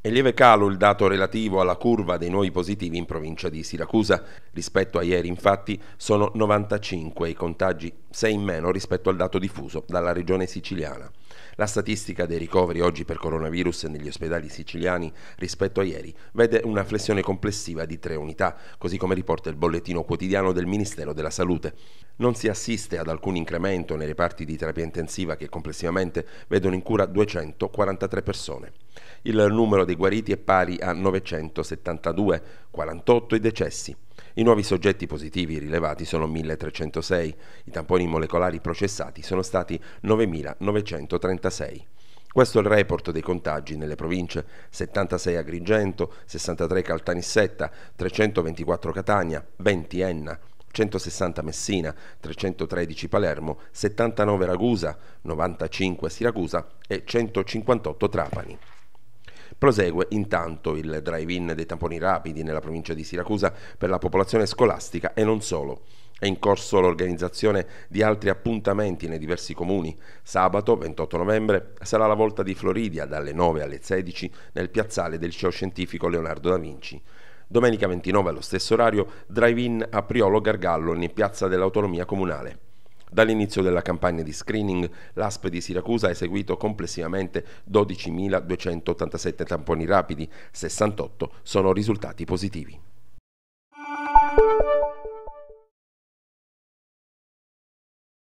È lieve calo il dato relativo alla curva dei nuovi positivi in provincia di Siracusa. Rispetto a ieri, infatti, sono 95 i contagi, 6 in meno rispetto al dato diffuso dalla regione siciliana. La statistica dei ricoveri oggi per coronavirus negli ospedali siciliani rispetto a ieri vede una flessione complessiva di 3 unità, così come riporta il bollettino quotidiano del Ministero della Salute. Non si assiste ad alcun incremento nei reparti di terapia intensiva che complessivamente vedono in cura 243 persone. Il numero dei guariti è pari a 972, 48 i decessi. I nuovi soggetti positivi rilevati sono 1306, i tamponi molecolari processati sono stati 9936. Questo è il report dei contagi nelle province 76 Agrigento, 63 Caltanissetta, 324 Catania, 20 Enna, 160 Messina, 313 Palermo, 79 Ragusa, 95 Siracusa e 158 Trapani. Prosegue intanto il drive-in dei tamponi rapidi nella provincia di Siracusa per la popolazione scolastica e non solo. È in corso l'organizzazione di altri appuntamenti nei diversi comuni. Sabato 28 novembre sarà la volta di Floridia dalle 9 alle 16 nel piazzale del liceo scientifico Leonardo da Vinci. Domenica 29 allo stesso orario drive-in a Priolo Gargallo in piazza dell'autonomia comunale. Dall'inizio della campagna di screening, l'ASP di Siracusa ha eseguito complessivamente 12.287 tamponi rapidi, 68 sono risultati positivi.